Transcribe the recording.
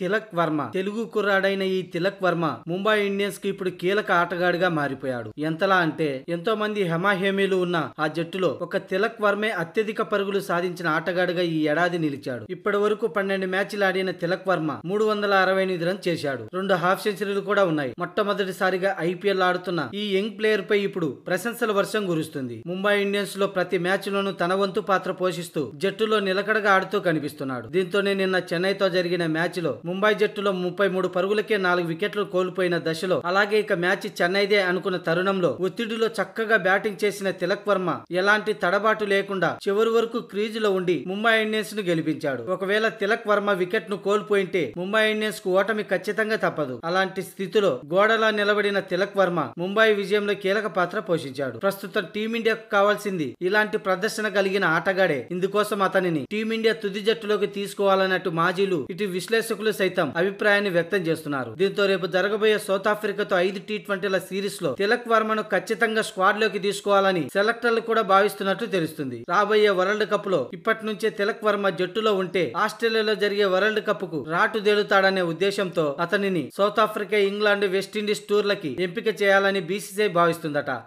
తిలక్ వర్మ తెలుగు కుర్రాడైన ఈ తిలక్ వర్మ ముంబై ఇండియన్స్ కు ఇప్పుడు కీలక ఆటగాడిగా మారిపోయాడు ఎంతలా అంటే ఎంతో మంది హెమాహేమీలు ఉన్న ఆ జట్టులో ఒక తిలక్ వర్మే అత్యధిక పరుగులు సాధించిన ఆటగాడిగా ఈ ఏడాది నిలిచాడు ఇప్పటి వరకు పన్నెండు మ్యాచ్లు ఆడిన తిలక్ వర్మ మూడు వందల అరవై ఎనిమిది రన్ చేశాడు రెండు హాఫ్ సెంచరీలు కూడా ఉన్నాయి మొట్టమొదటిసారిగా ఐపీఎల్ ఆడుతున్న ఈ యంగ్ ప్లేయర్ పై ఇప్పుడు ప్రశంసల వర్షం కురుస్తుంది ముంబై ఇండియన్స్ లో ప్రతి మ్యాచ్ లోనూ తన వంతు పాత్ర పోషిస్తూ జట్టులో నిలకడగా ఆడుతూ కనిపిస్తున్నాడు దీంతోనే నిన్న చెన్నైతో జరిగిన మ్యాచ్ లో ముంబై జట్టులో ముప్పై మూడు పరుగులకే నాలుగు వికెట్లు కోల్పోయిన దశలో అలాగే ఇక మ్యాచ్ చెన్నైదే అనుకున్న తరుణంలో ఒత్తిడిలో చక్కగా బ్యాటింగ్ చేసిన తిలక్ వర్మ ఎలాంటి తడబాటు లేకుండా చివరి వరకు లో ఉండి ముంబై ఇండియన్స్ ను గెలిపించాడు ఒకవేళ తిలక్ వర్మ వికెట్ ను కోల్పోయింటే ముంబై ఇండియన్స్ కు ఓటమి ఖచ్చితంగా తప్పదు అలాంటి స్థితిలో గోడలా నిలబడిన తిలక్ వర్మ ముంబై విజయంలో కీలక పాత్ర పోషించాడు ప్రస్తుతం టీమిండియాకు కావాల్సింది ఇలాంటి ప్రదర్శన కలిగిన ఆటగాడే ఇందుకోసం అతనిని టీమిండియా తుది జట్టులోకి తీసుకోవాలన్నట్టు మాజీలు ఇటు విశ్లేషకులు సైతం అభిప్రాయాన్ని వ్యక్తం చేస్తున్నారు దీంతో రేపు జరగబోయే సౌత్ ఆఫ్రికాతో ఐదు టీ ట్వంటీల సిరీస్ లో తిలక్ వర్మను ఖచ్చితంగా స్క్వాడ్ లోకి తీసుకోవాలని సెలెక్టర్లు కూడా భావిస్తున్నట్లు తెలుస్తుంది రాబోయే వరల్డ్ కప్ లో ఇప్పటి నుంచే తిలక్ వర్మ జట్టులో ఉంటే ఆస్ట్రేలియాలో జరిగే వరల్డ్ కప్ కు రాటుదేలుతాడనే ఉద్దేశంతో అతనిని సౌత్ ఆఫ్రికా ఇంగ్లాండ్ వెస్టిండీస్ టూర్లకి ఎంపిక చేయాలని బీసీసీఐ భావిస్తుందట